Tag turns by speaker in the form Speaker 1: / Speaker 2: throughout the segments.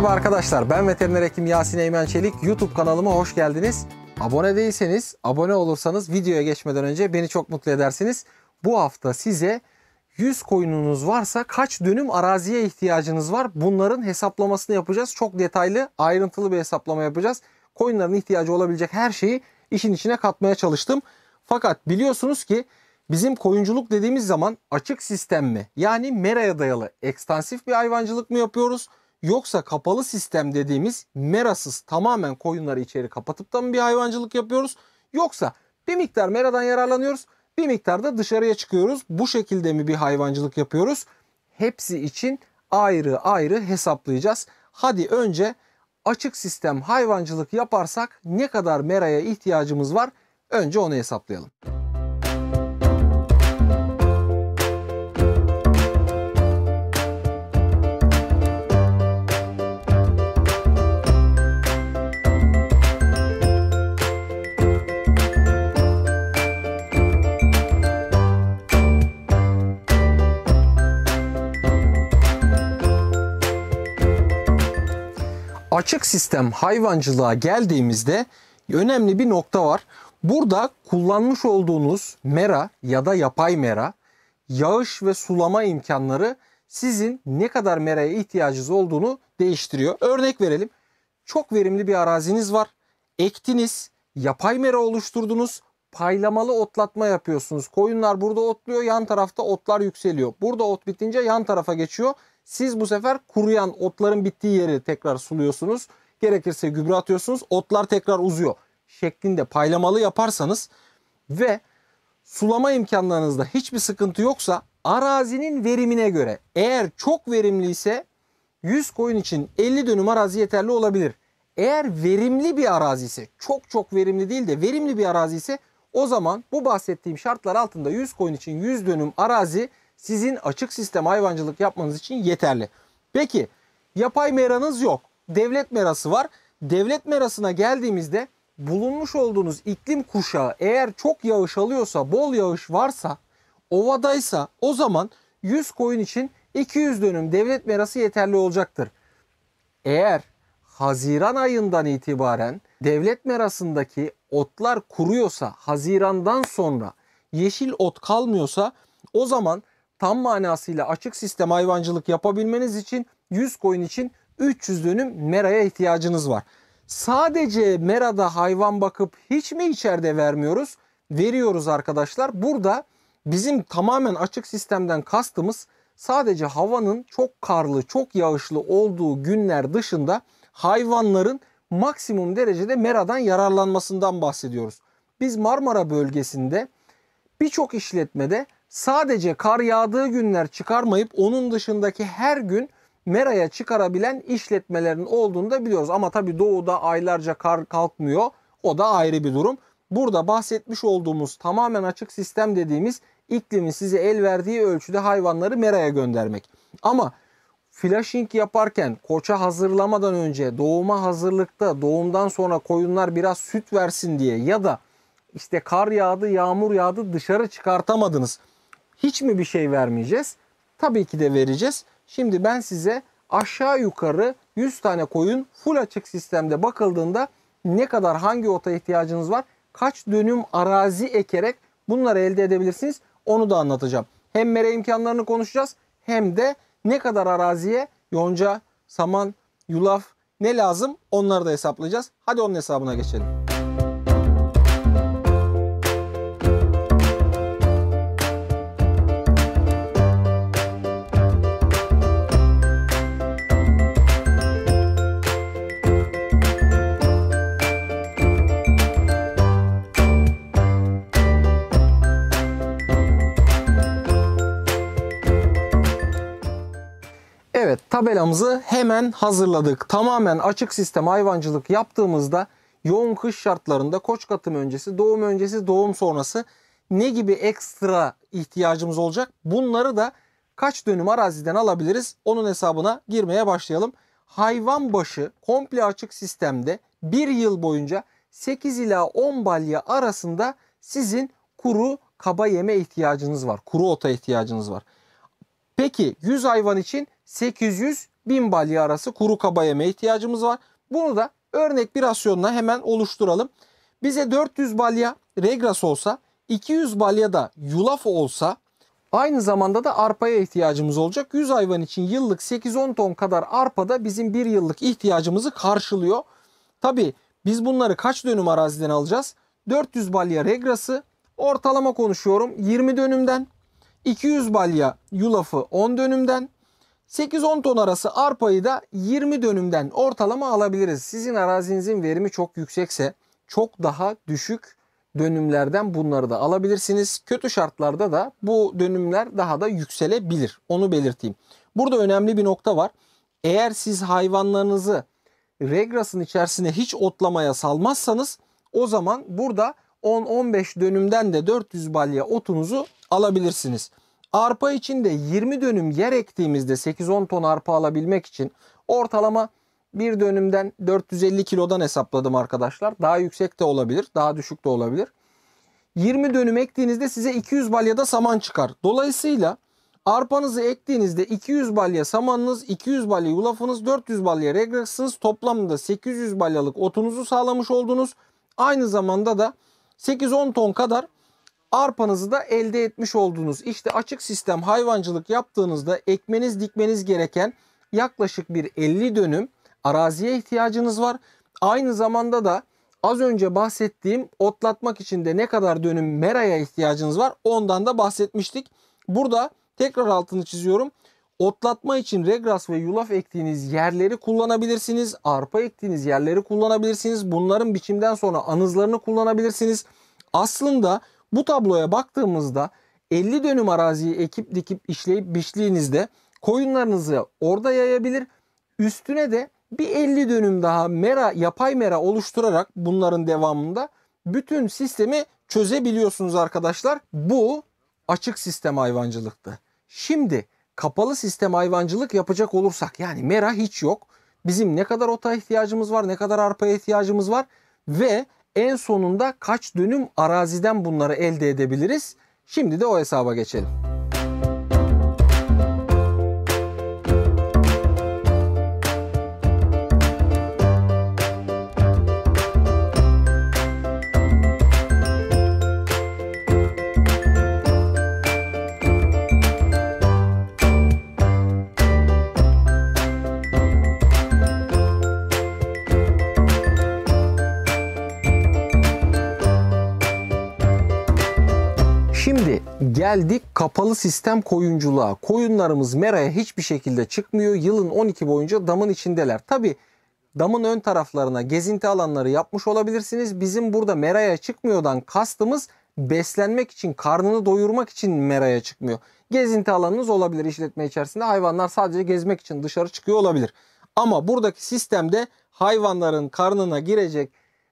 Speaker 1: Merhaba arkadaşlar, ben veteriner hekim Yasin Eymen Çelik. YouTube kanalıma hoş geldiniz. Abone değilseniz, abone olursanız videoya geçmeden önce beni çok mutlu edersiniz. Bu hafta size 100 koyununuz varsa kaç dönüm araziye ihtiyacınız var? Bunların hesaplamasını yapacağız. Çok detaylı, ayrıntılı bir hesaplama yapacağız. Koyunların ihtiyacı olabilecek her şeyi işin içine katmaya çalıştım. Fakat biliyorsunuz ki Bizim koyunculuk dediğimiz zaman açık sistem mi? Yani meraya dayalı ekstansif bir hayvancılık mı yapıyoruz? Yoksa kapalı sistem dediğimiz merasız tamamen koyunları içeri kapatıp da mı bir hayvancılık yapıyoruz? Yoksa bir miktar meradan yararlanıyoruz bir miktar da dışarıya çıkıyoruz. Bu şekilde mi bir hayvancılık yapıyoruz? Hepsi için ayrı ayrı hesaplayacağız. Hadi önce açık sistem hayvancılık yaparsak ne kadar meraya ihtiyacımız var? Önce onu hesaplayalım. açık sistem hayvancılığa geldiğimizde önemli bir nokta var. Burada kullanmış olduğunuz mera ya da yapay mera, yağış ve sulama imkanları sizin ne kadar meraya ihtiyacınız olduğunu değiştiriyor. Örnek verelim. Çok verimli bir araziniz var. Ektiniz, yapay mera oluşturdunuz paylamalı otlatma yapıyorsunuz. Koyunlar burada otluyor yan tarafta otlar yükseliyor. Burada ot bitince yan tarafa geçiyor. Siz bu sefer kuruyan otların bittiği yeri tekrar suluyorsunuz. Gerekirse gübre atıyorsunuz otlar tekrar uzuyor şeklinde paylamalı yaparsanız ve sulama imkanlarınızda hiçbir sıkıntı yoksa arazinin verimine göre eğer çok verimliyse 100 koyun için 50 dönüm arazi yeterli olabilir. Eğer verimli bir arazi ise çok çok verimli değil de verimli bir arazi ise o zaman bu bahsettiğim şartlar altında 100 koyun için 100 dönüm arazi sizin açık sistem hayvancılık yapmanız için yeterli. Peki yapay meranız yok. Devlet merası var. Devlet merasına geldiğimizde bulunmuş olduğunuz iklim kuşağı eğer çok yağış alıyorsa, bol yağış varsa, ovadaysa o zaman 100 koyun için 200 dönüm devlet merası yeterli olacaktır. Eğer Haziran ayından itibaren devlet merasındaki otlar kuruyorsa, Haziran'dan sonra yeşil ot kalmıyorsa o zaman tam manasıyla açık sistem hayvancılık yapabilmeniz için 100 koyun için 300 dönüm meraya ihtiyacınız var. Sadece merada hayvan bakıp hiç mi içeride vermiyoruz? Veriyoruz arkadaşlar. Burada bizim tamamen açık sistemden kastımız sadece havanın çok karlı, çok yağışlı olduğu günler dışında hayvanların maksimum derecede meradan yararlanmasından bahsediyoruz. Biz Marmara bölgesinde birçok işletmede sadece kar yağdığı günler çıkarmayıp onun dışındaki her gün meraya çıkarabilen işletmelerin olduğunu da biliyoruz. Ama tabii doğuda aylarca kar kalkmıyor. O da ayrı bir durum. Burada bahsetmiş olduğumuz tamamen açık sistem dediğimiz iklimin size el verdiği ölçüde hayvanları meraya göndermek. Ama Flashing yaparken koça hazırlamadan önce doğuma hazırlıkta doğumdan sonra koyunlar biraz süt versin diye ya da işte kar yağdı yağmur yağdı dışarı çıkartamadınız. Hiç mi bir şey vermeyeceğiz? Tabii ki de vereceğiz. Şimdi ben size aşağı yukarı 100 tane koyun full açık sistemde bakıldığında ne kadar hangi ota ihtiyacınız var? Kaç dönüm arazi ekerek bunları elde edebilirsiniz? Onu da anlatacağım. Hem mera imkanlarını konuşacağız hem de ne kadar araziye yonca, saman, yulaf ne lazım onları da hesaplayacağız. Hadi onun hesabına geçelim. tabelamızı hemen hazırladık. Tamamen açık sistem hayvancılık yaptığımızda yoğun kış şartlarında koç katım öncesi, doğum öncesi, doğum sonrası ne gibi ekstra ihtiyacımız olacak? Bunları da kaç dönüm araziden alabiliriz? Onun hesabına girmeye başlayalım. Hayvan başı komple açık sistemde bir yıl boyunca 8 ila 10 balya arasında sizin kuru kaba yeme ihtiyacınız var. Kuru ota ihtiyacınız var. Peki 100 hayvan için 800-1000 balya arası kuru kaba yeme ihtiyacımız var. Bunu da örnek bir rasyonla hemen oluşturalım. Bize 400 balya regras olsa 200 balya da yulaf olsa aynı zamanda da arpaya ihtiyacımız olacak. 100 hayvan için yıllık 8-10 ton kadar arpa da bizim bir yıllık ihtiyacımızı karşılıyor. Tabi biz bunları kaç dönüm araziden alacağız? 400 balya regrası ortalama konuşuyorum 20 dönümden 200 balya yulafı 10 dönümden 8-10 ton arası arpayı da 20 dönümden ortalama alabiliriz. Sizin arazinizin verimi çok yüksekse çok daha düşük dönümlerden bunları da alabilirsiniz. Kötü şartlarda da bu dönümler daha da yükselebilir. Onu belirteyim. Burada önemli bir nokta var. Eğer siz hayvanlarınızı regrasın içerisine hiç otlamaya salmazsanız o zaman burada 10-15 dönümden de 400 balya otunuzu alabilirsiniz. Arpa için de 20 dönüm yer ektiğimizde 8-10 ton arpa alabilmek için ortalama bir dönümden 450 kilodan hesapladım arkadaşlar. Daha yüksek de olabilir, daha düşük de olabilir. 20 dönüm ektiğinizde size 200 balyada saman çıkar. Dolayısıyla arpanızı ektiğinizde 200 balya samanınız, 200 balya yulafınız, 400 balya regresiniz toplamda 800 balyalık otunuzu sağlamış oldunuz. Aynı zamanda da 8-10 ton kadar Arpanızı da elde etmiş oldunuz. İşte açık sistem hayvancılık yaptığınızda ekmeniz dikmeniz gereken yaklaşık bir 50 dönüm araziye ihtiyacınız var. Aynı zamanda da az önce bahsettiğim otlatmak için de ne kadar dönüm meraya ihtiyacınız var ondan da bahsetmiştik. Burada tekrar altını çiziyorum. Otlatma için regras ve yulaf ektiğiniz yerleri kullanabilirsiniz. Arpa ektiğiniz yerleri kullanabilirsiniz. Bunların biçimden sonra anızlarını kullanabilirsiniz. Aslında bu tabloya baktığımızda 50 dönüm araziyi ekip dikip işleyip biçtiğinizde koyunlarınızı orada yayabilir. Üstüne de bir 50 dönüm daha mera yapay mera oluşturarak bunların devamında bütün sistemi çözebiliyorsunuz arkadaşlar. Bu açık sistem hayvancılıktı. Şimdi kapalı sistem hayvancılık yapacak olursak yani mera hiç yok. Bizim ne kadar ota ihtiyacımız var, ne kadar arpaya ihtiyacımız var ve en sonunda kaç dönüm araziden bunları elde edebiliriz? Şimdi de o hesaba geçelim. Şimdi geldik kapalı sistem koyunculuğa. Koyunlarımız meraya hiçbir şekilde çıkmıyor. Yılın 12 boyunca damın içindeler. Tabi damın ön taraflarına gezinti alanları yapmış olabilirsiniz. Bizim burada meraya çıkmıyordan kastımız beslenmek için, karnını doyurmak için meraya çıkmıyor. Gezinti alanınız olabilir işletme içerisinde. Hayvanlar sadece gezmek için dışarı çıkıyor olabilir. Ama buradaki sistemde hayvanların karnına girecek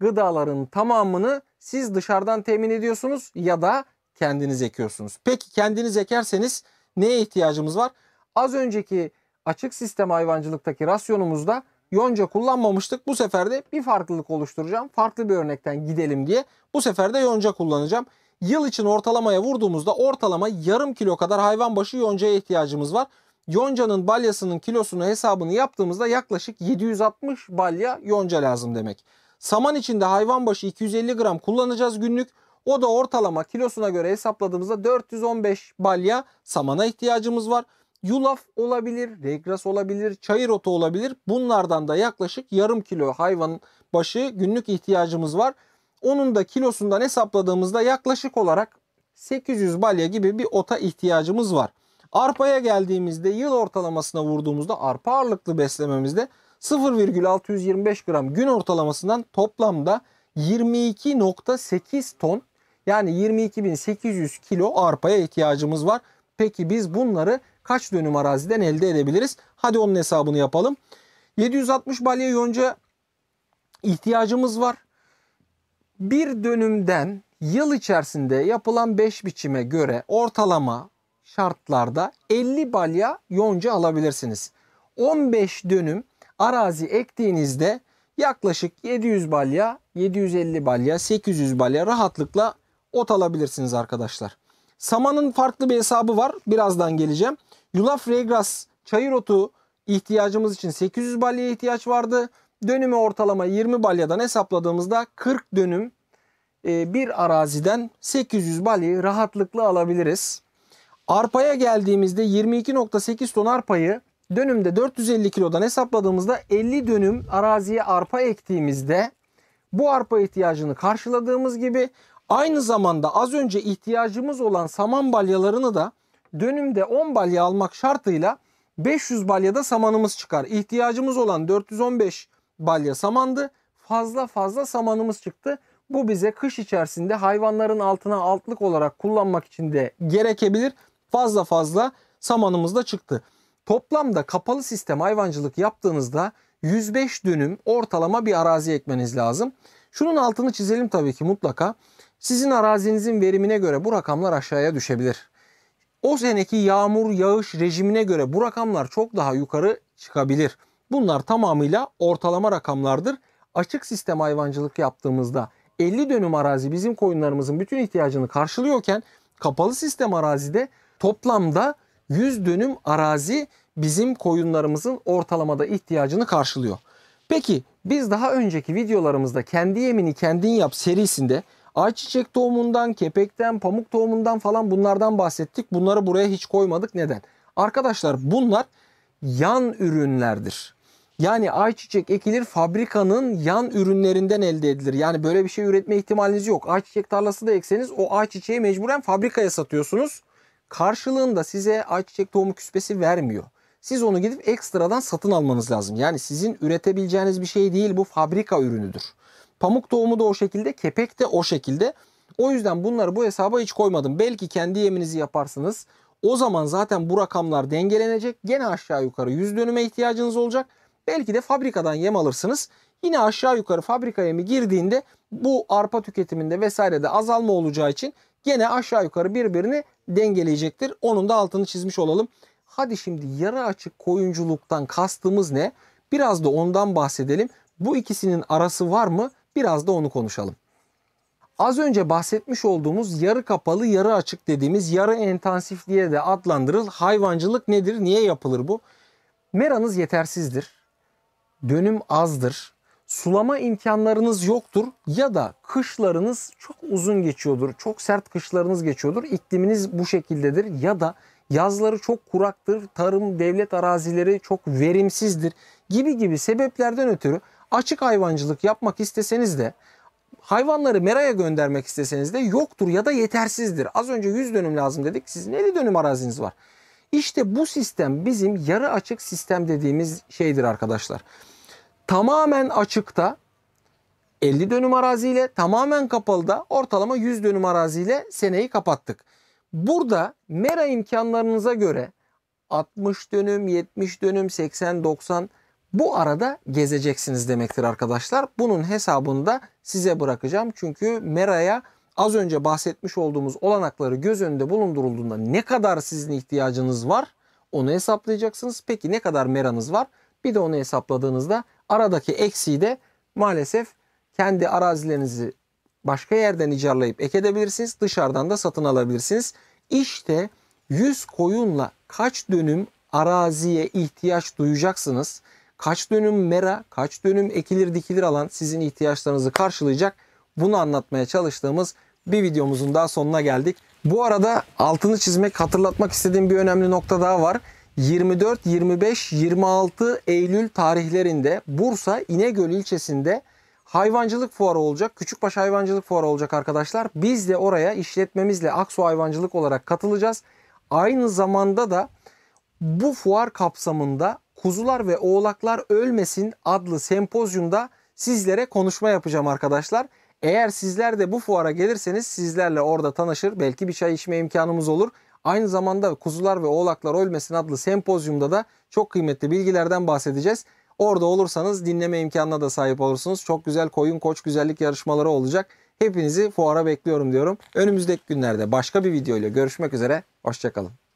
Speaker 1: gıdaların tamamını siz dışarıdan temin ediyorsunuz ya da kendiniz ekiyorsunuz. Peki kendiniz ekerseniz neye ihtiyacımız var? Az önceki açık sistem hayvancılıktaki rasyonumuzda yonca kullanmamıştık. Bu sefer de bir farklılık oluşturacağım. Farklı bir örnekten gidelim diye. Bu sefer de yonca kullanacağım. Yıl için ortalamaya vurduğumuzda ortalama yarım kilo kadar hayvan başı yoncaya ihtiyacımız var. Yonca'nın balyasının kilosunu hesabını yaptığımızda yaklaşık 760 balya yonca lazım demek. Saman içinde hayvan başı 250 gram kullanacağız günlük. O da ortalama kilosuna göre hesapladığımızda 415 balya samana ihtiyacımız var. Yulaf olabilir, regras olabilir, çayır otu olabilir. Bunlardan da yaklaşık yarım kilo hayvanın başı günlük ihtiyacımız var. Onun da kilosundan hesapladığımızda yaklaşık olarak 800 balya gibi bir ota ihtiyacımız var. Arpaya geldiğimizde yıl ortalamasına vurduğumuzda arpa ağırlıklı beslememizde 0,625 gram gün ortalamasından toplamda 22.8 ton yani 22.800 kilo arpaya ihtiyacımız var. Peki biz bunları kaç dönüm araziden elde edebiliriz? Hadi onun hesabını yapalım. 760 balya yonca ihtiyacımız var. Bir dönümden yıl içerisinde yapılan 5 biçime göre ortalama şartlarda 50 balya yonca alabilirsiniz. 15 dönüm arazi ektiğinizde yaklaşık 700 balya, 750 balya, 800 balya rahatlıkla ot alabilirsiniz arkadaşlar. Samanın farklı bir hesabı var. Birazdan geleceğim. Yulaf regras çayır otu ihtiyacımız için 800 balyaya ihtiyaç vardı. Dönümü ortalama 20 balyadan hesapladığımızda 40 dönüm e, bir araziden 800 balyayı rahatlıkla alabiliriz. Arpaya geldiğimizde 22.8 ton arpayı dönümde 450 kilodan hesapladığımızda 50 dönüm araziye arpa ektiğimizde bu arpa ihtiyacını karşıladığımız gibi Aynı zamanda az önce ihtiyacımız olan saman balyalarını da dönümde 10 balya almak şartıyla 500 balyada samanımız çıkar. İhtiyacımız olan 415 balya samandı. Fazla fazla samanımız çıktı. Bu bize kış içerisinde hayvanların altına altlık olarak kullanmak için de gerekebilir. Fazla fazla samanımız da çıktı. Toplamda kapalı sistem hayvancılık yaptığınızda 105 dönüm ortalama bir arazi ekmeniz lazım. Şunun altını çizelim tabii ki mutlaka. Sizin arazinizin verimine göre bu rakamlar aşağıya düşebilir. O seneki yağmur yağış rejimine göre bu rakamlar çok daha yukarı çıkabilir. Bunlar tamamıyla ortalama rakamlardır. Açık sistem hayvancılık yaptığımızda 50 dönüm arazi bizim koyunlarımızın bütün ihtiyacını karşılıyorken kapalı sistem arazide toplamda 100 dönüm arazi bizim koyunlarımızın ortalamada ihtiyacını karşılıyor. Peki biz daha önceki videolarımızda kendi yemini kendin yap serisinde Ayçiçek tohumundan, kepekten, pamuk tohumundan falan bunlardan bahsettik. Bunları buraya hiç koymadık. Neden? Arkadaşlar bunlar yan ürünlerdir. Yani ayçiçek ekilir fabrikanın yan ürünlerinden elde edilir. Yani böyle bir şey üretme ihtimaliniz yok. Ayçiçek tarlası da ekseniz o ayçiçeği mecburen fabrikaya satıyorsunuz. Karşılığında size ayçiçek tohumu küspesi vermiyor. Siz onu gidip ekstradan satın almanız lazım. Yani sizin üretebileceğiniz bir şey değil bu fabrika ürünüdür. Pamuk doğumu da o şekilde, kepek de o şekilde. O yüzden bunları bu hesaba hiç koymadım. Belki kendi yeminizi yaparsınız. O zaman zaten bu rakamlar dengelenecek. Gene aşağı yukarı yüz dönüme ihtiyacınız olacak. Belki de fabrikadan yem alırsınız. Yine aşağı yukarı fabrika yemi girdiğinde bu arpa tüketiminde vesairede azalma olacağı için gene aşağı yukarı birbirini dengeleyecektir. Onun da altını çizmiş olalım. Hadi şimdi yarı açık koyunculuktan kastımız ne? Biraz da ondan bahsedelim. Bu ikisinin arası var mı? Biraz da onu konuşalım. Az önce bahsetmiş olduğumuz yarı kapalı yarı açık dediğimiz yarı intensif diye de adlandırıl hayvancılık nedir? Niye yapılır bu? Meranız yetersizdir. Dönüm azdır. Sulama imkanlarınız yoktur ya da kışlarınız çok uzun geçiyordur. Çok sert kışlarınız geçiyordur. İkliminiz bu şekildedir ya da yazları çok kuraktır. Tarım devlet arazileri çok verimsizdir gibi gibi sebeplerden ötürü Açık hayvancılık yapmak isteseniz de hayvanları meraya göndermek isteseniz de yoktur ya da yetersizdir. Az önce 100 dönüm lazım dedik. Sizin 50 dönüm araziniz var. İşte bu sistem bizim yarı açık sistem dediğimiz şeydir arkadaşlar. Tamamen açıkta 50 dönüm araziyle tamamen kapalıda ortalama 100 dönüm araziyle seneyi kapattık. Burada mera imkanlarınıza göre 60 dönüm, 70 dönüm, 80, 90 bu arada gezeceksiniz demektir arkadaşlar. Bunun hesabını da size bırakacağım. Çünkü Mera'ya az önce bahsetmiş olduğumuz olanakları göz önünde bulundurulduğunda ne kadar sizin ihtiyacınız var onu hesaplayacaksınız. Peki ne kadar meranız var? Bir de onu hesapladığınızda aradaki eksiği de maalesef kendi arazilerinizi başka yerden icarlayıp ek edebilirsiniz. Dışarıdan da satın alabilirsiniz. İşte 100 koyunla kaç dönüm araziye ihtiyaç duyacaksınız? kaç dönüm mera, kaç dönüm ekilir dikilir alan sizin ihtiyaçlarınızı karşılayacak. Bunu anlatmaya çalıştığımız bir videomuzun daha sonuna geldik. Bu arada altını çizmek, hatırlatmak istediğim bir önemli nokta daha var. 24, 25, 26 Eylül tarihlerinde Bursa İnegöl ilçesinde hayvancılık fuarı olacak. Küçükbaş hayvancılık fuarı olacak arkadaşlar. Biz de oraya işletmemizle Aksu Hayvancılık olarak katılacağız. Aynı zamanda da bu fuar kapsamında Kuzular ve Oğlaklar Ölmesin adlı sempozyumda sizlere konuşma yapacağım arkadaşlar. Eğer sizler de bu fuara gelirseniz sizlerle orada tanışır. Belki bir çay içme imkanımız olur. Aynı zamanda Kuzular ve Oğlaklar Ölmesin adlı sempozyumda da çok kıymetli bilgilerden bahsedeceğiz. Orada olursanız dinleme imkanına da sahip olursunuz. Çok güzel koyun koç güzellik yarışmaları olacak. Hepinizi fuara bekliyorum diyorum. Önümüzdeki günlerde başka bir videoyla görüşmek üzere. Hoşçakalın.